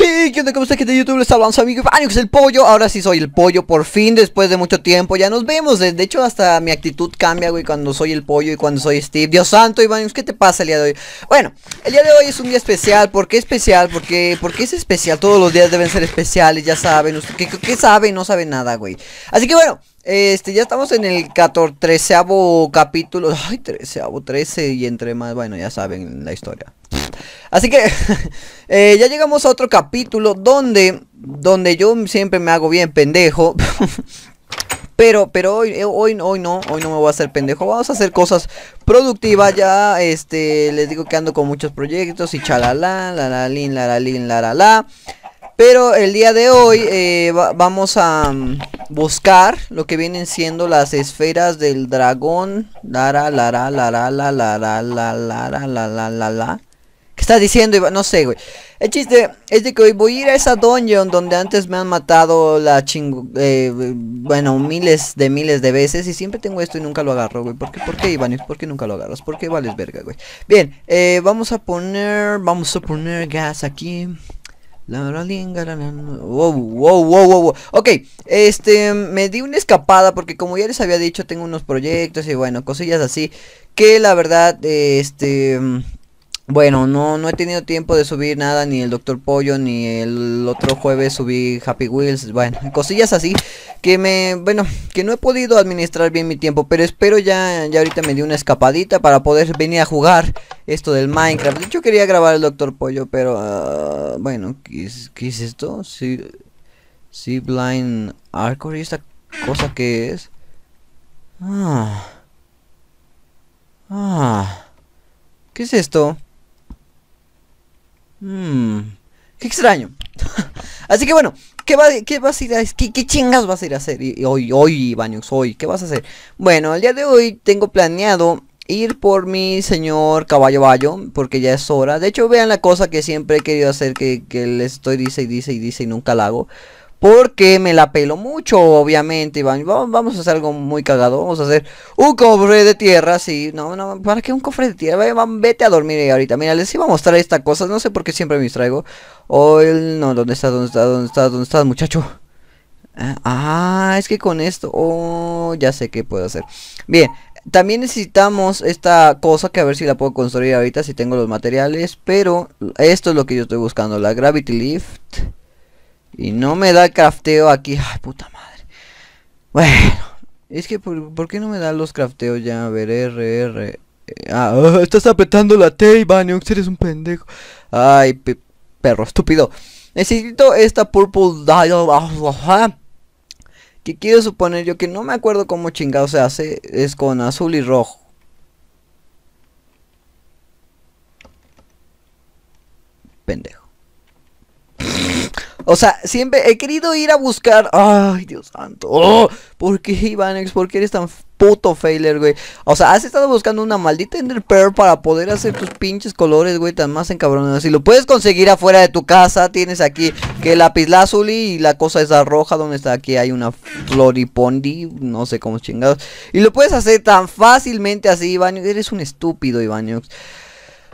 Hey, ¿qué onda? ¿Cómo está ¿Qué de YouTube? Les hablamos amigo Ivanix, el pollo. Ahora sí soy el pollo, por fin, después de mucho tiempo. Ya nos vemos. De hecho, hasta mi actitud cambia, güey, cuando soy el pollo y cuando soy Steve. Dios santo, Ivanix, ¿qué te pasa el día de hoy? Bueno, el día de hoy es un día especial. ¿Por qué especial? ¿Por qué es especial. Todos los días deben ser especiales, ya saben. ¿Qué, saben? No saben nada, güey. Así que bueno, este, ya estamos en el 14 capítulo. Ay, 13 13 y entre más. Bueno, ya saben la historia. Así que eh, ya llegamos a otro capítulo donde, donde yo siempre me hago bien pendejo. Pero, pero hoy, eh, hoy, hoy no, hoy no me voy a hacer pendejo. Vamos a hacer cosas productivas ya. Este, les digo que ando con muchos proyectos y chalala, la la Pero el día de hoy eh, vamos a mm, buscar lo que vienen siendo las esferas del dragón. la lara, la está diciendo, no sé, güey. El chiste es de que hoy voy a ir a esa dungeon donde antes me han matado la chingo... Eh, bueno, miles de miles de veces y siempre tengo esto y nunca lo agarro, güey. ¿Por qué, por qué Iván ¿Por qué nunca lo agarras? ¿Por qué vales verga, güey? Bien, eh, vamos a poner... Vamos a poner gas aquí. La Wow, wow, wow, wow. Ok, este, me di una escapada porque como ya les había dicho, tengo unos proyectos y bueno, cosillas así. Que la verdad, este... Bueno, no, no he tenido tiempo de subir nada, ni el Doctor Pollo, ni el otro jueves subí Happy Wheels, bueno, cosillas así, que me, bueno, que no he podido administrar bien mi tiempo, pero espero ya, ya ahorita me di una escapadita para poder venir a jugar esto del Minecraft. Yo quería grabar el Doctor Pollo, pero, ah, bueno, ¿qué es, esto? Sí, Blind Arcor, ¿y esta cosa que es? Ah, ah, ¿qué es esto? Mmm. Qué extraño. Así que bueno, ¿qué, va, qué a qué, chingas vas a ir a hacer hoy, hoy, baños, hoy? ¿Qué vas a hacer? Bueno, el día de hoy tengo planeado ir por mi señor caballo bayo, porque ya es hora. De hecho, vean la cosa que siempre he querido hacer, que, que les estoy dice y dice y dice y nunca la hago. Porque me la pelo mucho, obviamente, Iván. Vamos a hacer algo muy cagado. Vamos a hacer un cofre de tierra, sí. No, no, ¿para qué un cofre de tierra? vete a dormir ahorita. Mira, les iba a mostrar esta cosa. No sé por qué siempre me distraigo. O No, ¿dónde estás? ¿Dónde estás? ¿Dónde estás? ¿Dónde estás, muchacho? Ah, ah, es que con esto... Oh, ya sé qué puedo hacer. Bien, también necesitamos esta cosa que a ver si la puedo construir ahorita si tengo los materiales. Pero esto es lo que yo estoy buscando, la Gravity Lift. Y no me da crafteo aquí. Ay, puta madre. Bueno. Es que, ¿por, qué no me da los crafteos ya? A ver, R, eh, Ah, estás apretando la T, que ¿eh? Eres un pendejo. Ay, perro estúpido. Necesito esta Purple Dial. Que quiero suponer yo que no me acuerdo cómo chingado se hace. Es con azul y rojo. Pendejo. O sea, siempre he querido ir a buscar. Ay, Dios santo. Oh, ¿Por qué, Ivanex? ¿Por qué eres tan puto failer, güey? O sea, has estado buscando una maldita Ender Pearl para poder hacer tus pinches colores, güey, tan más encabronadas. Si lo puedes conseguir afuera de tu casa, tienes aquí que lápiz lapislázuli y la cosa esa roja donde está aquí hay una floripondi, no sé cómo chingados. Y lo puedes hacer tan fácilmente así, Ivanex. Eres un estúpido, Ivanex.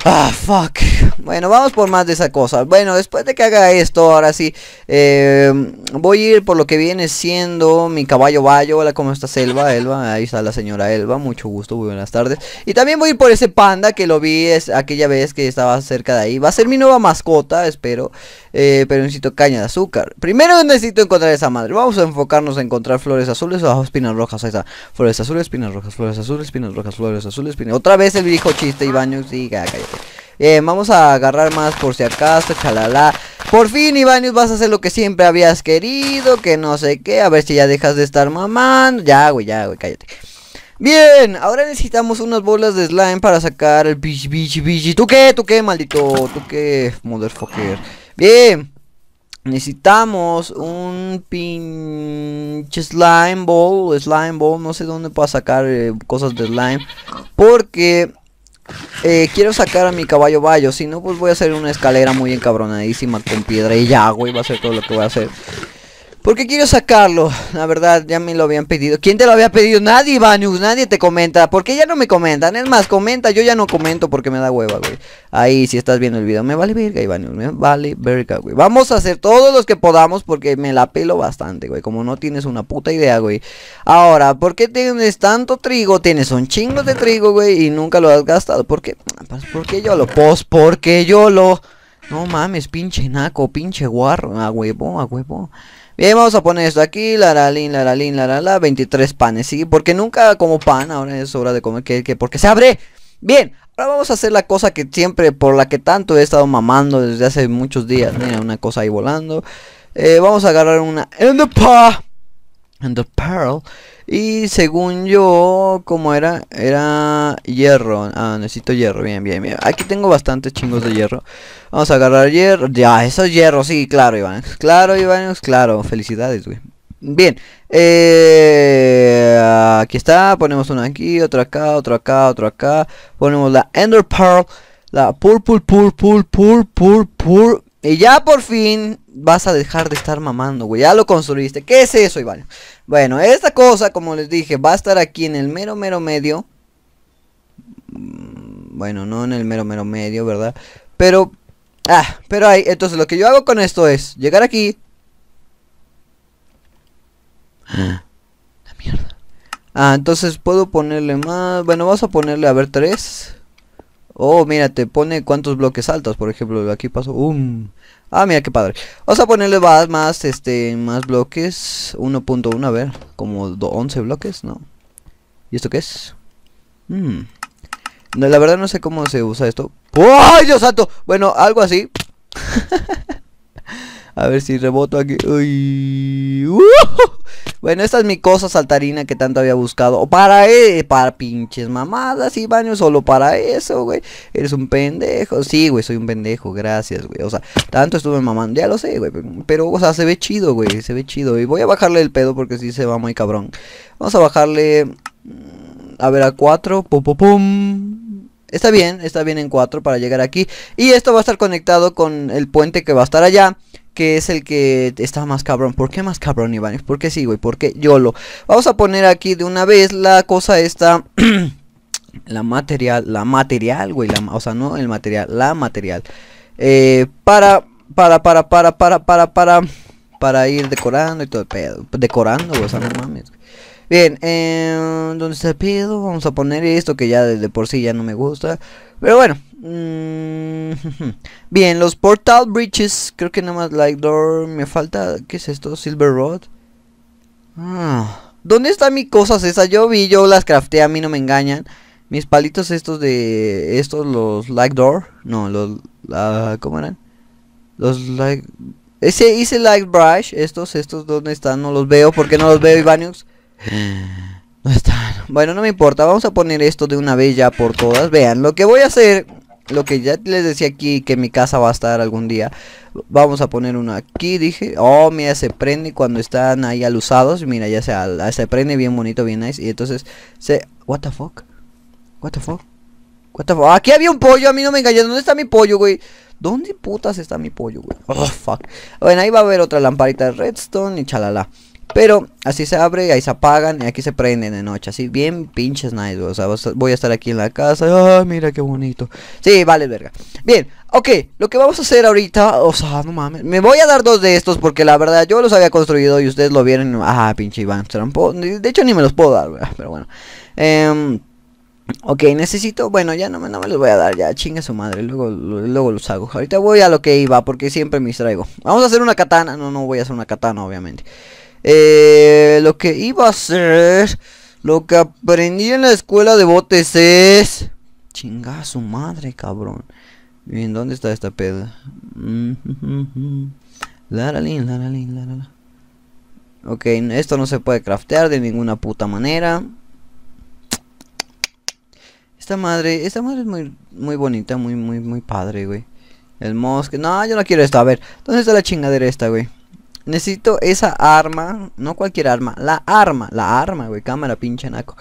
Ah, fuck. Bueno, vamos por más de esa cosa. Bueno, después de que haga esto, ahora sí, eh, voy a ir por lo que viene siendo mi caballo Bayo. Hola, ¿cómo estás, Elba? Elba, ahí está la señora Elba. Mucho gusto, muy buenas tardes. Y también voy a ir por ese panda que lo vi es, aquella vez que estaba cerca de ahí. Va a ser mi nueva mascota, espero. Eh, pero necesito caña de azúcar. Primero necesito encontrar esa madre. Vamos a enfocarnos a encontrar flores azules o ah, espinas rojas. Flores azules, espinas rojas, flores azules, espinas rojas, flores azules, espinas... Otra vez el viejo chiste, baño Y caca. Bien, vamos a agarrar más por si acaso, chalala. Por fin, Ivanius, vas a hacer lo que siempre habías querido, que no sé qué. A ver si ya dejas de estar mamando. Ya, güey, ya, güey, cállate. Bien, ahora necesitamos unas bolas de slime para sacar el bichi, bichi, bichi. ¿Tú qué? ¿Tú qué, maldito? ¿Tú qué, motherfucker? Bien. Necesitamos un pinche slime ball, slime ball, no sé dónde puedo sacar eh, cosas de slime. Porque eh, quiero sacar a mi caballo Bayo, si no pues voy a hacer una escalera muy encabronadísima con piedra y agua y va a ser todo lo que voy a hacer qué quiero sacarlo. La verdad, ya me lo habían pedido. ¿Quién te lo había pedido? Nadie, Ivanius, Nadie te comenta. Porque ya no me comentan. Es más, comenta. Yo ya no comento porque me da hueva, güey. Ahí, si estás viendo el video. Me vale verga, Ivanius. Me vale verga, güey. Vamos a hacer todos los que podamos porque me la pelo bastante, güey. Como no tienes una puta idea, güey. Ahora, ¿por qué tienes tanto trigo? Tienes un chingo de trigo, güey. Y nunca lo has gastado. ¿Por qué? Ah, pues, ¿Por qué yo lo? pos, porque yo lo... No mames, pinche naco, pinche guarro. A ah, huevo, a ah, huevo. Bien, vamos a poner esto aquí, laralín, laralín, la 23 panes, ¿sí? Porque nunca como pan, ahora es hora de comer, que, porque se abre. Bien, ahora vamos a hacer la cosa que siempre, por la que tanto he estado mamando desde hace muchos días. Mira, una cosa ahí volando. Eh, vamos a agarrar una... ¡En the, pa En the Pearl. Y según yo, como era, era hierro. Ah, necesito hierro. Bien, bien, bien. Aquí tengo bastantes chingos de hierro. Vamos a agarrar hierro. Ya, eso es hierro, sí, claro, Iván. Claro, Iván, claro. Felicidades, güey. Bien, eh, aquí está, ponemos una aquí, otra acá, otra acá, otra acá, ponemos la Ender Pearl, la Purple, Purple, Purple, Purple, y ya por fin vas a dejar de estar mamando, güey, ya lo construiste, ¿qué es eso, Iván? Bueno, esta cosa, como les dije, va a estar aquí en el mero mero medio. Mm, bueno, no en el mero mero medio, ¿verdad? Pero, ah, pero ahí, entonces lo que yo hago con esto es llegar aquí. Ah, la mierda. Ah, entonces puedo ponerle más, bueno, vamos a ponerle, a ver, tres. Oh, mira, te pone cuántos bloques saltas, por ejemplo, aquí paso, um, Ah, mira qué padre. Vamos a ponerle más, este, más bloques, 1.1, a ver, como 11 bloques, ¿no? ¿Y esto qué es? Hmm. No, la verdad no sé cómo se usa esto. ¡Oh, Dios santo! Bueno, algo así. A ver si reboto aquí. Bueno, esta es mi cosa saltarina que tanto había buscado. para, eh, para pinches mamadas y baño solo para eso, güey. Eres un pendejo. Sí, güey, soy un pendejo. Gracias, güey. O sea, tanto estuve mamando. Ya lo sé, güey. Pero, o sea, se ve chido, güey. Se ve chido. Y voy a bajarle el pedo porque si se va muy cabrón. Vamos a bajarle... Mm, a ver, a cuatro Pum, pum, pum. Está bien, está bien en 4 para llegar aquí. Y esto va a estar conectado con el puente que va a estar allá. Que es el que está más cabrón. ¿Por qué más cabrón, Iván? ¿Por qué sí, güey? porque qué YOLO? Vamos a poner aquí de una vez la cosa esta... la material, la material, güey. o sea, no el material, la material. Eh, para, para, para, para, para, para, para... Para ir decorando y todo Decorando, güey, o sea, no mames. Bien, eh, em, donde está pedo? vamos a poner esto que ya desde por sí ya no me gusta. Pero bueno. Mm, bien, los portal bridges, creo que nada más Light door me falta, ¿qué es esto? Silver rod. Ah, ¿Dónde están mis cosas esas? Yo vi, yo las crafté, a mí no me engañan. Mis palitos estos de estos los Light door, no, los ¿cómo eran? Los Light... ese hice Light brush, estos estos dónde están? No los veo, ¿por qué no los veo Ivanius? No están. Bueno, no me importa. Vamos a poner esto de una vez ya por todas. Vean, lo que voy a hacer... Lo que ya les decía aquí que mi casa va a estar algún día. Vamos a poner uno aquí, dije. Oh, mira, se prende cuando están ahí alusados. Mira, ya se, ah, se prende bien bonito, bien nice. Y entonces se... What the fuck? What the fuck? What the fuck? Aquí había un pollo, a mí no me engañé. ¿Dónde está mi pollo, güey? ¿Dónde putas está mi pollo, güey? Oh, fuck. Bueno, ahí va a haber otra lamparita de redstone y chalala. Pero así se abre, ahí se apagan y aquí se prenden de noche. Así bien pinches nice, O sea, voy a estar aquí en la casa. Ah, mira qué bonito. Sí, vale, verga. Bien, ok. Lo que vamos a hacer ahorita. O sea, no mames. Me voy a dar dos de estos porque la verdad yo los había construido y ustedes lo vieron. Ah, pinche Iván. De hecho, ni me los puedo dar, Pero bueno. Em, ok, necesito, bueno, ya no me, no me los voy a dar, ya chinga su madre, luego, luego los hago. Ahorita voy a lo que iba, porque siempre me distraigo. Vamos a hacer una katana, no, no voy a hacer una katana, obviamente. Eh, lo que iba a ser, lo que aprendí en la escuela de botes es... Chinga su madre, cabrón. Bien, ¿dónde está esta peda? Mm, laralín, laralín, laralín. Ok, esto no se puede craftear de ninguna puta manera. Esta madre, esta madre es muy, muy bonita, muy, muy, muy padre, güey. El mosque, no, yo no quiero esta, a ver, ¿dónde está la chingadera esta, güey? Necesito esa arma. No cualquier arma. La arma. La arma, güey. Cámara, pinche naco.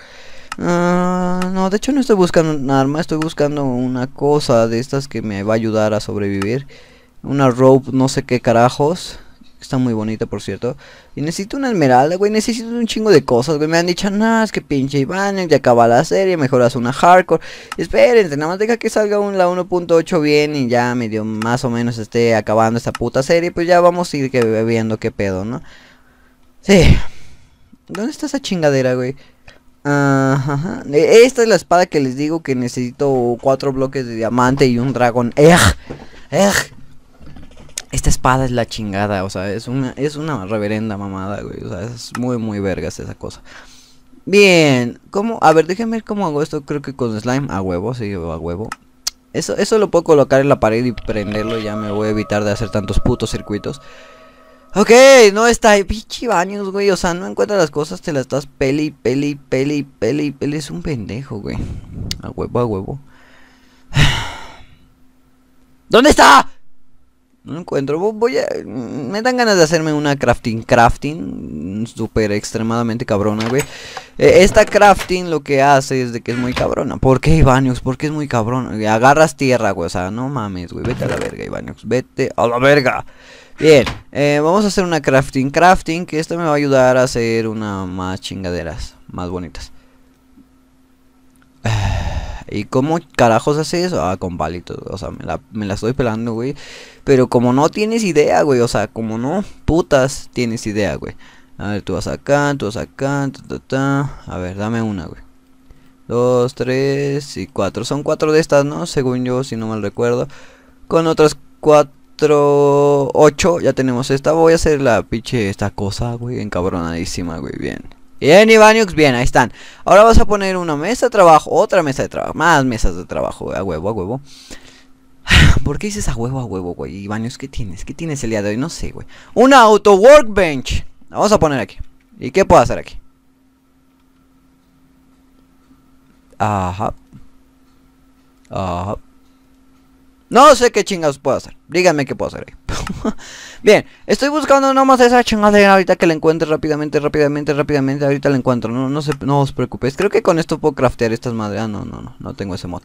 Ah, no, de hecho no estoy buscando un arma. Estoy buscando una cosa de estas que me va a ayudar a sobrevivir. Una rope, no sé qué carajos. Está muy bonita, por cierto. Y necesito una esmeralda, güey. Necesito un chingo de cosas, güey. Me han dicho, no, es que pinche Iván, ya acaba la serie, mejoras una hardcore. Espérense, nada más deja que salga un, la 1.8 bien y ya medio más o menos esté acabando esta puta serie. Pues ya vamos a ir viendo qué pedo, ¿no? Sí. ¿Dónde está esa chingadera, güey? Ajá. E, esta es la espada que les digo que necesito cuatro bloques de diamante y un dragón. ¡Ej! ¡Ej! esta espada es la chingada, o sea, es una, es una reverenda mamada, güey, o sea, es muy, muy vergas esa cosa. Bien, ¿cómo? A ver, déjenme ver cómo hago esto, creo que con slime, a huevo, sí, a huevo. Eso, eso lo puedo colocar en la pared y prenderlo, ya me voy a evitar de hacer tantos putos circuitos. Ok, no está pichi baños, güey, o sea, no encuentra las cosas, te las estás peli, peli, peli, peli, peli, es un pendejo, güey. A huevo, a huevo. ¿Dónde está? No encuentro. Voy a... Me dan ganas de hacerme una crafting crafting. Súper extremadamente cabrona, güey. E, esta crafting lo que hace es de que es muy cabrona. ¿Por qué, Ivanius? ¿Por qué es muy cabrona? Agarras tierra, güey. O sea, no mames, güey. Vete a la verga, Vete a la verga. Bien. Eh, vamos a hacer una crafting crafting. Que esta me va a ayudar a hacer una más chingaderas. Más bonitas. Ah. ¿Y cómo carajos hace eso? Ah, con palitos, o sea, me la, estoy pelando, güey. Pero como no tienes idea, güey, o sea, como no putas tienes idea, güey. A ver, tú vas acá, tú vas acá, A ver, dame una, güey. Dos, tres y cuatro. Son cuatro de estas, ¿no? Según yo, si no mal recuerdo. Con otras cuatro, ocho, ya tenemos esta. Voy a hacer la pinche, esta cosa, güey, encabronadísima, güey, bien. Bien, baños bien, ahí están. Ahora vas a poner una mesa de trabajo, otra mesa de trabajo, más mesas de trabajo, a huevo, a huevo. ¿Por qué dices a huevo, a huevo, güey? ¿Baños ¿qué tienes? ¿Qué tienes el día de hoy? No sé, güey. Una auto workbench. vamos a poner aquí. ¿Y qué puedo hacer aquí? Ajá. Ajá. No sé qué chingados puedo hacer. Díganme qué puedo hacer Bien, estoy buscando nomás esa chingadera ahorita que la encuentre rápidamente, rápidamente, rápidamente. Ahorita la encuentro, no, no, no os preocupéis. Creo que con esto puedo craftear estas madres. Ah, no, no, no, no tengo ese mod.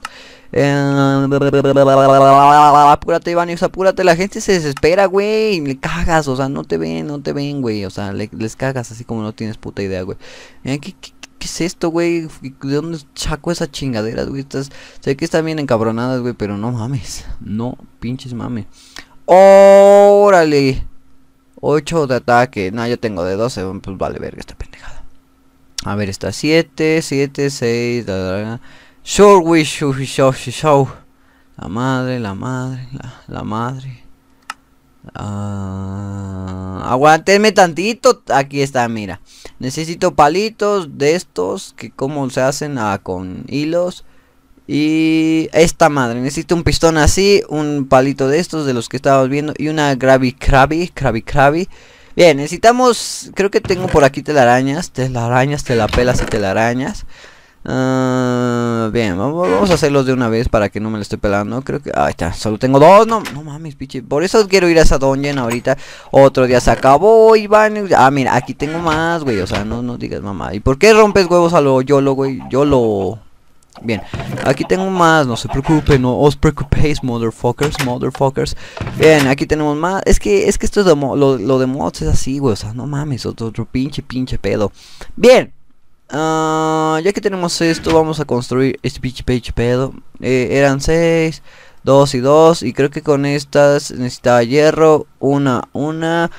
Eh... apúrate, Ivanius, apúrate. La gente se desespera, güey. Le cagas, o sea, no te ven, no te ven, güey. O sea, les cagas así como no tienes puta idea, güey. Eh, qué ¿qué es esto, güey? ¿De dónde saco esa chingadera, güey? Estas, sé que están bien encabronadas, güey, pero no mames. No, pinches mames. ¡Órale! 8 de ataque. No, yo tengo de 12. Pues vale, verga, esta pendejada. A ver, está 7, 7, 6. Short, show, show, show. La madre, la madre, la madre. Ah, aguantenme tantito. Aquí está, mira. Necesito palitos de estos que como se hacen ah, con hilos. Y esta madre, necesito un pistón así, un palito de estos de los que estábamos viendo y una grabby, Krabby, Krabby Krabby. Bien, necesitamos, creo que tengo por aquí telarañas, telarañas, telapelas y telarañas. Ah, bien, vamos, a hacerlos de una vez para que no me lo esté pelando. Creo que. Ahí está, solo tengo dos. No, no mames, pinche. Por eso quiero ir a esa dungeon ahorita. Otro día se acabó, Iván. Ah, mira, aquí tengo más, güey. O sea, no, no digas mamá. ¿Y por qué rompes huevos a lo YOLO, güey? Yo lo. Bien, aquí tengo más, no se preocupen, no os preocupéis, motherfuckers, motherfuckers. Bien, aquí tenemos más. Es que es que esto es de lo, de mods es así, güey. O sea, no mames, otro, otro pinche, pinche pedo. Bien, Ah, ya que tenemos esto, vamos a construir este page pedo. Eh, eran 6, 2 y 2. Y creo que con estas necesitaba hierro. Una, una.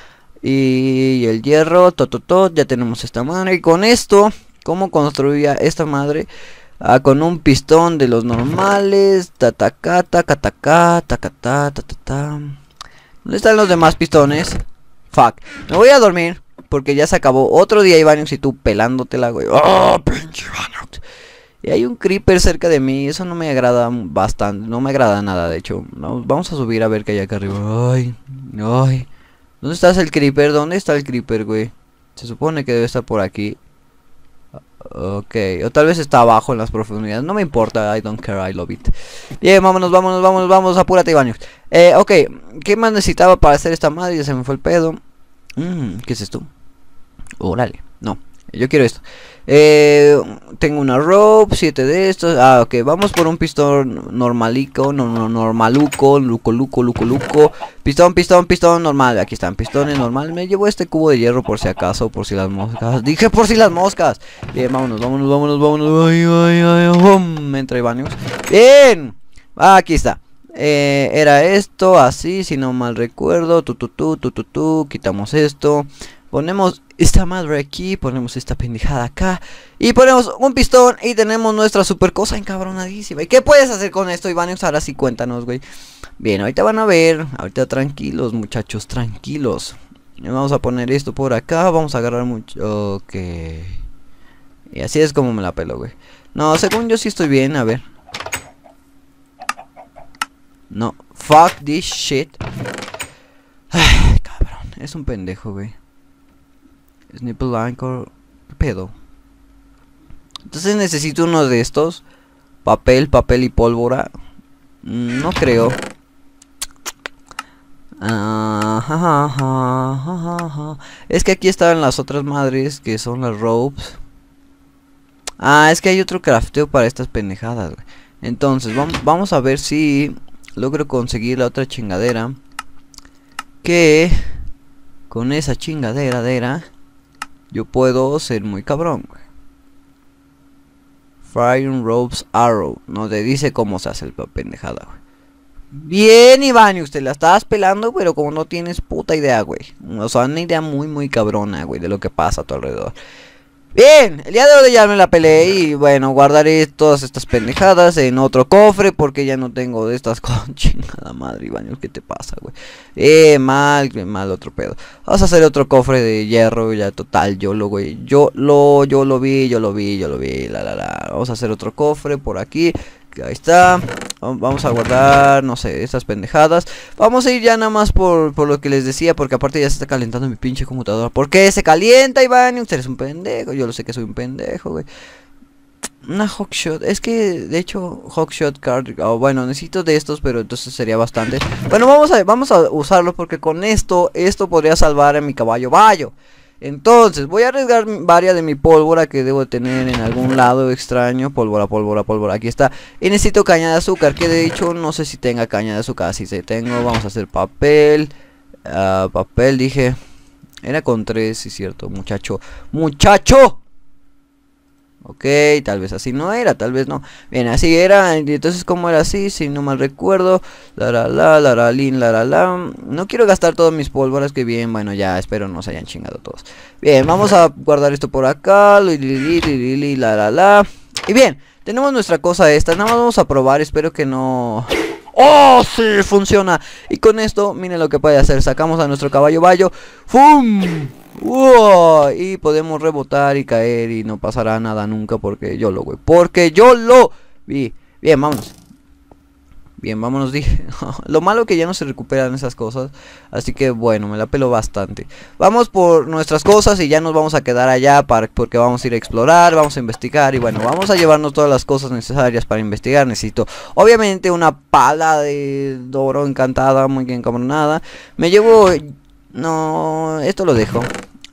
Y el hierro, todo Ya tenemos esta madre. Y con esto, ¿cómo construía esta madre? Ah, con un pistón de los normales. Tatacata, ta tata ¿Dónde están los demás pistones? Fuck. Me voy a dormir. Porque ya se acabó. Otro día Ivanius y tú pelándotela, güey. ¡Oh, pinche Y hay un creeper cerca de mí. Eso no me agrada bastante. No me agrada nada, de hecho. Vamos a subir a ver qué hay acá arriba. Ay, ay. ¿Dónde estás el creeper? ¿Dónde está el creeper, güey? Se supone que debe estar por aquí. Ok, o tal vez está abajo en las profundidades. No me importa, I don't care, I love it. Bien, vámonos, vámonos, vámonos, vámonos. Apúrate, Ivanius. Eh, ok, ¿qué más necesitaba para hacer esta madre? Ya se me fue el pedo. Mm, ¿Qué es esto? Órale, no. Yo quiero esto. Eh, tengo una rope, Siete de estos. Ah, ok, vamos por un pistón normalico, no, no, normaluco, luco, luco, luco, luco. Pistón, pistón, pistón normal. Aquí están, pistones normal. Me llevo este cubo de hierro por si acaso, por si las moscas. Dije por si las moscas. Bien, vámonos, vámonos, vámonos, vámonos. Ay, ay, ay, um, Entra Bien, aquí está. Eh, era esto, así, si no mal recuerdo, tu tu tu tu tu quitamos esto, ponemos esta madre aquí, ponemos esta pendejada acá y ponemos un pistón y tenemos nuestra super cosa encabronadísima. ¿Y qué puedes hacer con esto, Iván? usar así, cuéntanos, güey. Bien, ahorita van a ver, ahorita tranquilos, muchachos, tranquilos. Vamos a poner esto por acá, vamos a agarrar mucho... Ok. Y así es como me la pelo, güey. No, según yo sí estoy bien, a ver. No, fuck this shit. Ay, cabrón, es un pendejo, güey. Snipple, Anchor, pedo. Entonces necesito uno de estos. Papel, papel y pólvora. No creo. es que aquí estaban las otras madres que son las robes Ah, es que hay otro crafteo para estas pendejadas. Entonces, vamos a ver si logro conseguir la otra chingadera. Que con esa chingadera yo puedo ser muy cabrón. Fire Ropes Arrow. No te dice cómo se hace el pendejada, Bien, Iván, usted la estabas pelando, pero como no tienes puta idea, güey. O sea, una idea muy, muy cabrona, güey, de lo que pasa a tu alrededor. Bien, el día de hoy ya me la peleé y bueno, guardaré todas estas pendejadas en otro cofre porque ya no tengo de estas con chingada madre, baño, ¿qué te pasa, güey? Eh, mal, mal otro pedo. Vamos a hacer otro cofre de hierro, ya total, yo lo, güey, yo lo, yo lo vi, yo lo vi, yo lo vi, la, la, la. Vamos a hacer otro cofre por aquí ahí está. Vamos a guardar, no sé, estas pendejadas. Vamos a ir ya nada más por, lo que les decía, porque aparte ya se está calentando mi pinche computadora. ¿Por qué se calienta, Iván? Usted es un pendejo. Yo lo sé que soy un pendejo, güey. Una Hawkshot. Es que, de hecho, Hawkshot Card... bueno, necesito de estos, pero entonces sería bastante. Bueno, vamos a, vamos a usarlo porque con esto, esto podría salvar a mi caballo. Bayo. Entonces, voy a arriesgar varias de mi pólvora que debo tener en algún lado extraño. Pólvora, pólvora, pólvora. Aquí está. Y necesito caña de azúcar, que de hecho no sé si tenga caña de azúcar. Si se tengo, vamos a hacer papel. Ah, papel, dije. Era con tres, es cierto, muchacho. ¡Muchacho! Ok, tal vez así no era, tal vez no. Bien, así era. Entonces, ¿cómo era así? Si no mal recuerdo. La la la, la lin, la la la. No quiero gastar todas mis pólvoras, que bien. Bueno, ya, espero no se hayan chingado todos. Bien, vamos a guardar esto por acá. la la la. Y bien, tenemos nuestra cosa esta. Nada más vamos a probar. Espero que no... ¡Oh, sí! Funciona. Y con esto, miren lo que puede hacer. Sacamos a nuestro caballo Bayo. ¡Fum! Y podemos rebotar y caer y no pasará nada nunca porque yo lo, voy Porque yo lo vi. Bien, vámonos. Bien, vámonos, dije. Lo malo que ya no se recuperan esas cosas. Así que bueno, me la pelo bastante. Vamos por nuestras cosas y ya nos vamos a quedar allá para, porque vamos a ir a explorar, vamos a investigar. Y bueno, vamos a llevarnos todas las cosas necesarias para investigar. Necesito, obviamente, una pala de oro encantada, muy bien, nada Me llevo... No, esto lo dejo.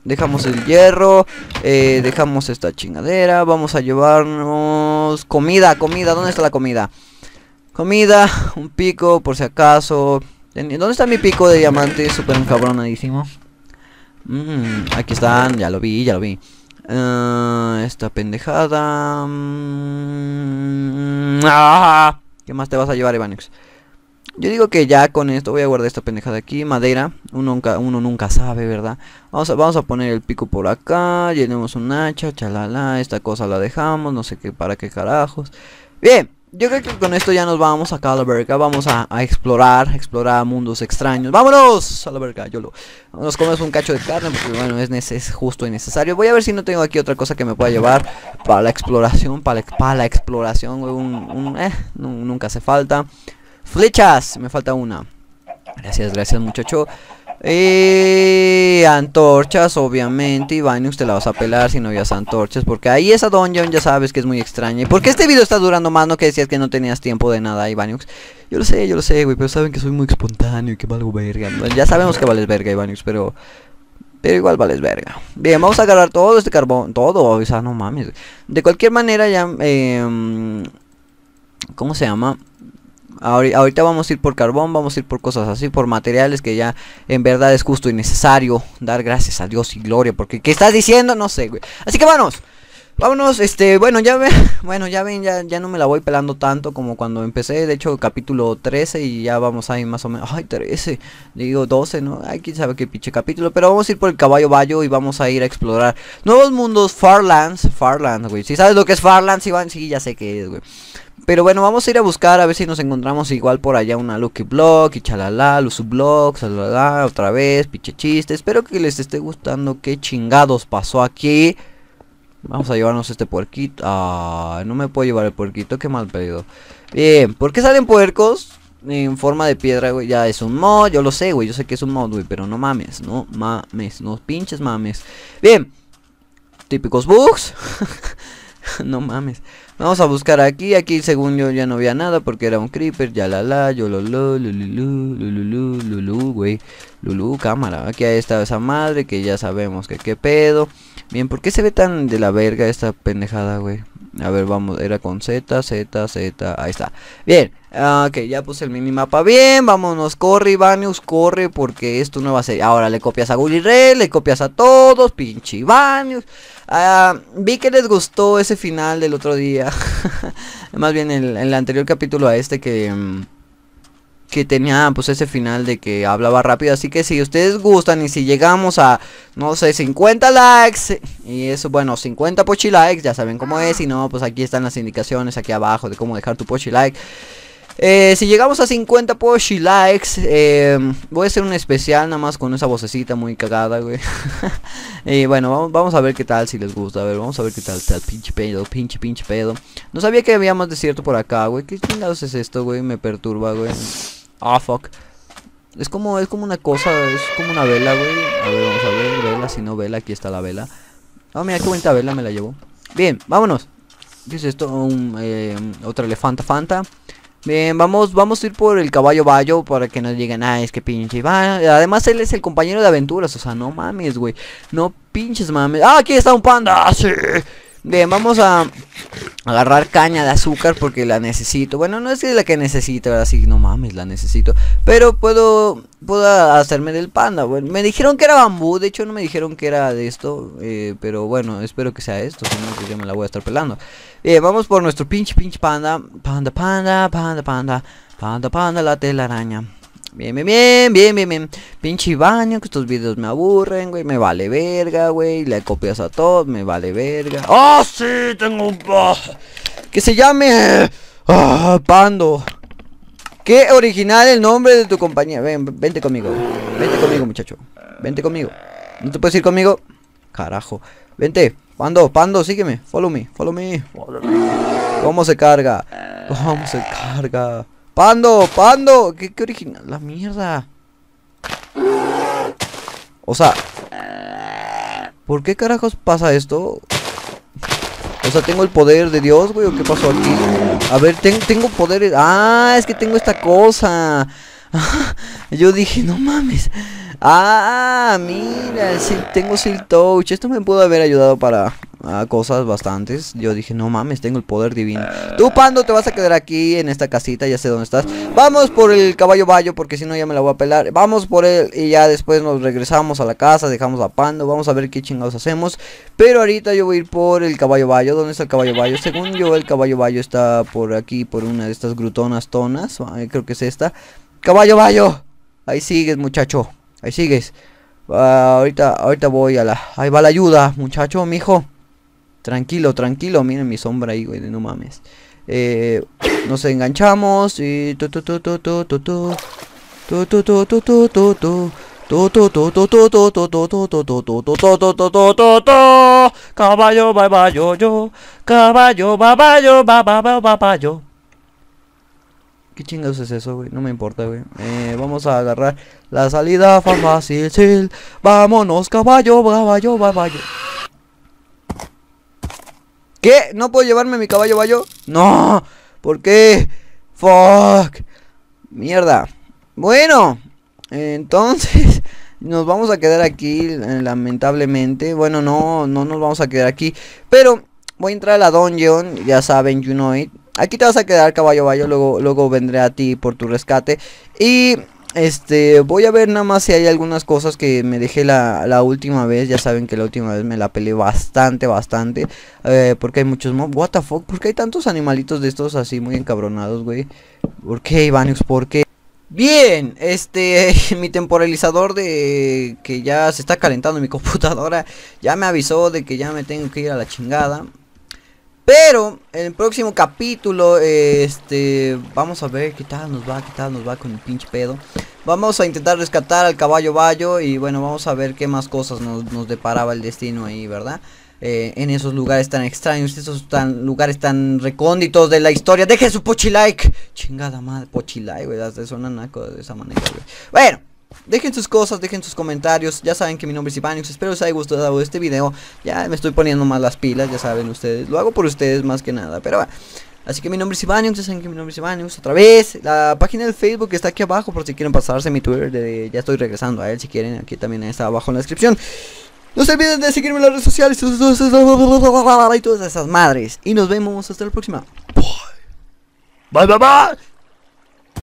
Dejamos el hierro, eh, dejamos esta chingadera. Vamos a llevarnos comida, comida. ¿Dónde está la comida? Comida, un pico por si acaso. ¿Dónde está mi pico de diamante? Súper encabronadísimo. Mm, aquí están, ya lo vi, ya lo vi. Ah, esta pendejada. Mm, ah, ¿Qué más te vas a llevar, Ivanix? Yo digo que ya con esto voy a guardar esta pendejada aquí. Madera. Uno nunca, uno nunca sabe, ¿verdad? Vamos a, vamos a poner el pico por acá. Llenemos un hacha. Chalala. Esta cosa la dejamos. No sé qué para qué carajos. Bien. Yo creo que con esto ya nos vamos acá a la verga. Vamos a, explorar, explorar mundos extraños. ¡Vámonos! A la verga, yo lo. Nos comemos un cacho de carne porque, bueno, es, justo y necesario. Voy a ver si no tengo aquí otra cosa que me pueda llevar para la exploración. Para la, exploración, un eh, nunca hace falta. Flechas, me falta una. Gracias, gracias, muchacho. Eh, antorchas, obviamente. Iván, te la vas a pelar si no veas antorchas. Porque ahí esa dungeon ya sabes que es muy extraña. ¿Y por qué este video está durando más? No que decías que no tenías tiempo de nada, Ivanux. Yo lo sé, yo lo sé, güey. Pero saben que soy muy espontáneo y que valgo verga. ya sabemos que vales verga, Ivanux, pero. Pero igual vales verga. Bien, vamos a agarrar todo este carbón. Todo, o sea, no mames. De cualquier manera, ya. Em, ¿Cómo se llama? Ahorita vamos a ir por carbón, vamos a ir por cosas así, por materiales que ya en verdad es justo y necesario dar gracias a Dios y gloria. Porque, ¿qué estás diciendo? No sé, güey. Así que vámonos. Vámonos, este, bueno, ya ven, bueno, ya ven, ya, ya no me la voy pelando tanto como cuando empecé, de hecho, capítulo 13 y ya vamos ahí más o menos, ay, 13, digo 12, ¿no? Ay, quién sabe qué pinche capítulo, pero vamos a ir por el caballo bayo y vamos a ir a explorar nuevos mundos, Farlands, Farlands, güey, si sabes lo que es Farlands, Iván, sí, ya sé qué es, güey. Pero bueno, vamos a ir a buscar a ver si nos encontramos igual por allá una Lucky Block y chalala, Luzu Block, chalala, otra vez, pinche chiste. Espero que les esté gustando qué chingados pasó aquí. Vamos a llevarnos este puerquito. Ah, no me puedo llevar el puerquito, qué mal pedido. Bien, ¿por qué salen puercos? En forma de piedra, güey, ya es un mod, yo lo sé, güey, yo sé que es un mod, güey, pero no mames, no mames, no pinches mames. Bien, típicos bugs. no mames. Vamos a buscar aquí. Aquí según yo ya no había nada porque era un creeper. Ya la la, yo lo lo, lululú, lululú, lulú, güey. Lulú, cámara. Aquí está esa madre que ya sabemos que qué pedo. Bien, ¿por qué se ve tan de la verga esta pendejada, güey? A ver, vamos, era con Z, Z, Z, ahí está. Bien, ah, ok, ya puse el minimapa. Bien, vámonos, corre Ivanius, corre, porque esto no va a ser. Ahora le copias a Gully Red, le copias a todos, pinche Ivanius. Ah, vi que les gustó ese final del otro día. Más bien el, el anterior capítulo a este que... Mm, que tenía pues ese final de que hablaba rápido. Así que si ustedes gustan y si llegamos a, no sé, 50 likes. Y eso, bueno, 50 pochi likes. Ya saben cómo es. Y no, pues aquí están las indicaciones aquí abajo de cómo dejar tu pochi like. Eh, si llegamos a 50 Poshi pues, likes, em, voy a hacer un especial nada más con esa vocecita muy cagada, güey. y bueno, vamos, a ver qué tal si les gusta. A ver, vamos a ver qué tal está el pinche pedo, pinche, pinche pedo. No sabía que había más desierto por acá, güey. ¿Qué chingados es esto, güey? Me perturba, güey. Ah, fuck. Es como, es como una cosa, es como una vela, güey. A ver, vamos a ver, vela, si no vela, aquí está la vela. Ah, oh, mira qué bonita vela me la llevo Bien, vámonos. ¿Qué es esto? Un, em, otra elefanta fanta. Bien, vamos, vamos a ir por el caballo bayo para que nos digan, ay ah, es que pinche. Además, él es el compañero de aventuras, o sea, no mames, güey. No pinches mames. ¡Ah, aquí está un panda! Ah, ¡Sí! Bien, vamos a agarrar caña de azúcar porque la necesito. Bueno, no es que la que necesito, así sí, no mames, la necesito. Pero puedo, puedo hacerme del panda. Bueno, me dijeron que era bambú, de hecho no me dijeron que era de esto. Eh, pero bueno, espero que sea esto, si no, pues yo me la voy a estar pelando. Bien, vamos por nuestro pinche, pinche panda. Panda, panda, panda, panda. Panda, panda, la telaraña. Bien, bien, bien, bien, bien, Pinche baño, que estos videos me aburren, güey. Me vale verga, güey. Le copias a todos, me vale verga. ¡Ah, sí! Tengo un... que se llame... Ah, Pando. Qué original el nombre de tu compañía. Ven, vente conmigo. Vente conmigo, muchacho. Vente conmigo. ¿No te puedes ir conmigo? Carajo. Vente. Pando, Pando, sígueme. Follow me, follow me. Follow me. ¿Cómo se carga? ¿Cómo se carga? ¡Pando! ¡Pando! ¿Qué, original? La mierda. O sea, ¿por qué carajos pasa esto? O sea, ¿tengo el poder de Dios, güey? ¿O qué pasó aquí? A ver, tengo poderes. ¡Ah! Es que tengo esta cosa. Yo dije, no mames. ¡Ah! Mira, tengo Siltouch. Touch. Esto me pudo haber ayudado para cosas bastantes. Yo dije, no mames, tengo el poder divino. Ah. Tú, Pando, te vas a quedar aquí en esta casita, ya sé dónde estás. Vamos por el caballo bayo, porque si no ya me la voy a pelar. Vamos por él y ya después nos regresamos a la casa, dejamos a Pando, vamos a ver qué chingados hacemos. Pero ahorita yo voy a ir por el caballo bayo. ¿Dónde está el caballo vallo? Según yo, el caballo bayo está por aquí, por una de estas grutonas tonas. Creo que es esta. Caballo bayo. Ahí sigues, muchacho. Ahí sigues. Ah, ahorita, ahorita voy a la... Ahí va la ayuda, muchacho, mijo. Tranquilo, tranquilo, miren mi sombra ahí, güey, no mames. nos enganchamos y... Caballo, baballo, yo. Caballo, baballo, ¿Qué chingados es eso, güey? No me importa, güey. vamos a agarrar la salida fácil, fácil. Vámonos, caballo, caballo, caballo. ¿Qué? ¿No puedo llevarme mi caballo vallo? No. ¿Por qué? Fuck. Mierda. Bueno. Entonces nos vamos a quedar aquí eh, lamentablemente. Bueno, no, no nos vamos a quedar aquí. Pero voy a entrar a la dungeon, ya saben, you know it. Aquí te vas a quedar caballo bayo, luego, luego vendré a ti por tu rescate. Y este, voy a ver nada más si hay algunas cosas que me dejé la, última vez. Ya saben que la última vez me la peleé bastante, bastante. Eh, porque hay muchos mobs. What the hay tantos animalitos de estos así muy encabronados, güey? ¿Por qué, Ivanix? ¿Por qué? Bien, este, mi temporalizador de que ya se está calentando mi computadora ya me avisó de que ya me tengo que ir a la chingada. Pero en el próximo capítulo, este, vamos a ver qué tal nos va, qué tal nos va con el pinche pedo. Vamos a intentar rescatar al caballo Bayo y bueno, vamos a ver qué más cosas nos, deparaba el destino ahí, ¿verdad? Eh, en esos lugares tan extraños, esos tan, lugares tan recónditos de la historia. Deje su pochi like. Chingada madre, pochi like, güey. Suena naco de esa manera, güey. Bueno. Dejen sus cosas, dejen sus comentarios. Ya saben que mi nombre es Ibanius, Espero les haya gustado este video. Ya me estoy poniendo más las pilas, ya saben ustedes. Lo hago por ustedes más que nada. Pero bueno. Así que mi nombre es Ibanius ya saben que mi nombre es Ibanius, otra vez. La página del Facebook está aquí abajo por si quieren pasarse mi Twitter. De, ya estoy regresando a él si quieren. Aquí también está abajo en la descripción. No se olviden de seguirme en las redes sociales y todas esas madres. Y nos vemos hasta la próxima. Bye bye bye.